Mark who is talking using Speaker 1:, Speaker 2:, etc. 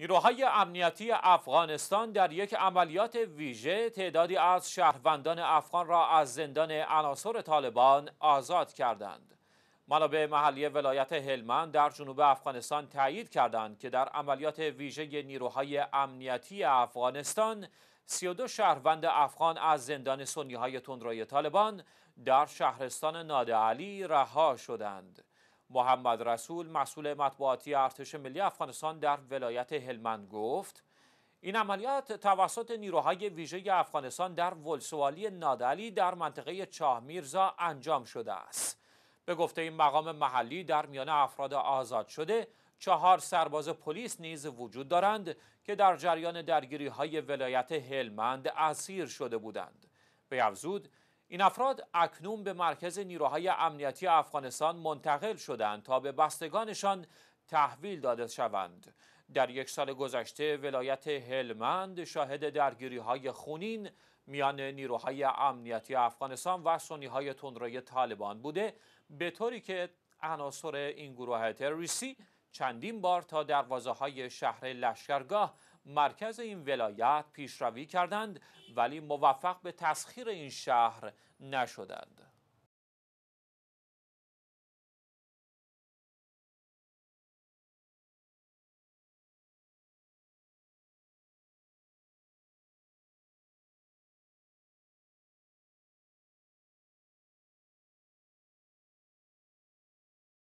Speaker 1: نیروهای امنیتی افغانستان در یک عملیات ویژه تعدادی از شهروندان افغان را از زندان عناصر طالبان آزاد کردند. منابع محلی ولایت هلمند در جنوب افغانستان تایید کردند که در عملیات ویژه نیروهای امنیتی افغانستان 32 شهروند افغان از زندان سنیهای تندروی طالبان در شهرستان نادعلی رها شدند. محمد رسول مسئول مطبوعاتی ارتش ملی افغانستان در ولایت هلمند گفت این عملیات توسط نیروهای ویژه افغانستان در ولسوالی نادلی در منطقه چاه میرزا انجام شده است به گفته این مقام محلی در میان افراد آزاد شده چهار سرباز پلیس نیز وجود دارند که در جریان درگیری های ولایت هلمند اسیر شده بودند به افزود این افراد اکنون به مرکز نیروهای امنیتی افغانستان منتقل شدند تا به بستگانشان تحویل داده شوند در یک سال گذشته ولایت هلمند شاهد درگیری های خونین میان نیروهای امنیتی افغانستان و سنی های تندروی طالبان بوده به طوری که عناصر این گروه تروریستی چندین بار تا دروازه های شهر لشکرگاه مرکز این ولایت پیشروی کردند ولی موفق به تسخیر این شهر نشدند